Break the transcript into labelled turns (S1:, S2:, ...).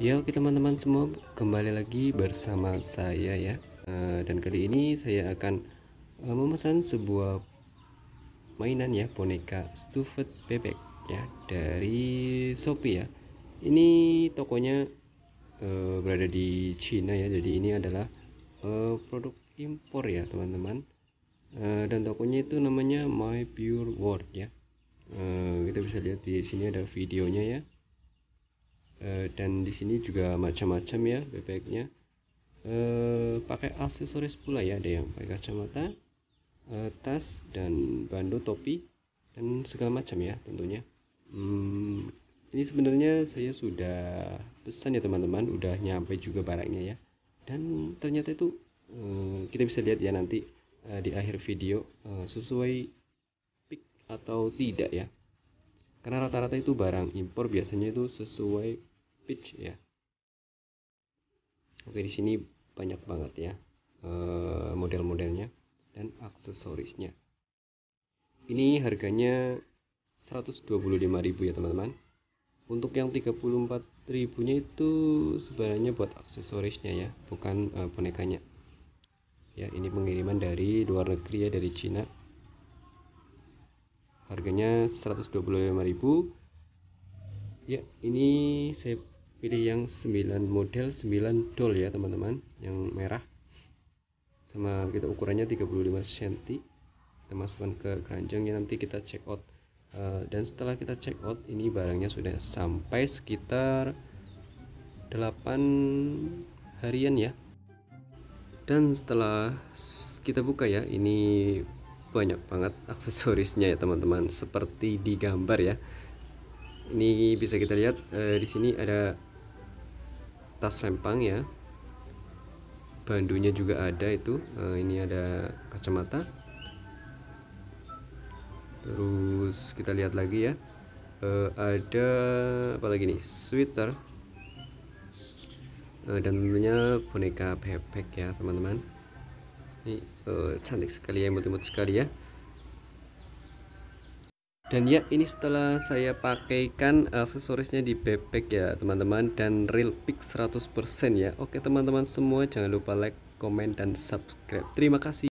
S1: Ya oke teman-teman semua kembali lagi bersama saya ya eh, Dan kali ini saya akan eh, memesan sebuah mainan ya boneka stuffed bebek ya dari Shopee ya Ini tokonya eh, berada di China ya jadi ini adalah produk impor ya teman-teman Dan tokonya itu namanya My Pure World ya kita bisa lihat di sini ada videonya ya Eh, dan di sini juga macam-macam ya bebeknya e, eh, pakai aksesoris pula ya ada yang pakai kacamata e, tas dan bando topi dan segala macam ya tentunya hmm, ini sebenarnya saya sudah pesan ya teman-teman udah nyampe juga barangnya ya dan ternyata itu e, kita bisa lihat ya nanti e, di akhir video e, sesuai pick atau tidak ya karena rata-rata itu barang impor biasanya itu sesuai pitch ya oke di sini banyak banget ya eh, model-modelnya dan aksesorisnya ini harganya 125.000 ya teman-teman untuk yang 34.000-nya itu sebenarnya buat aksesorisnya ya bukan uh, bonekanya ya ini pengiriman dari luar negeri ya dari Cina harganya 125.000 ya ini saya pilih yang 9 model 9 doll ya teman-teman yang merah sama kita ukurannya 35 cm kita masukkan ke ya nanti kita check out eh, dan setelah kita check out ini barangnya sudah sampai sekitar 8 harian ya dan setelah kita buka ya ini banyak banget aksesorisnya ya teman-teman seperti di gambar ya ini bisa kita lihat eh, di sini ada tas lempang ya bandunya juga ada itu eh, ini ada kacamata terus kita lihat lagi ya eh, ada apa lagi nih sweater eh, dan tentunya boneka bebek ya teman-teman ini eh, cantik sekali ya imut-imut sekali ya dan ya ini setelah saya pakaikan eh, aksesorisnya di bebek ya teman-teman dan real pick 100% ya oke teman-teman semua jangan lupa like comment dan subscribe terima kasih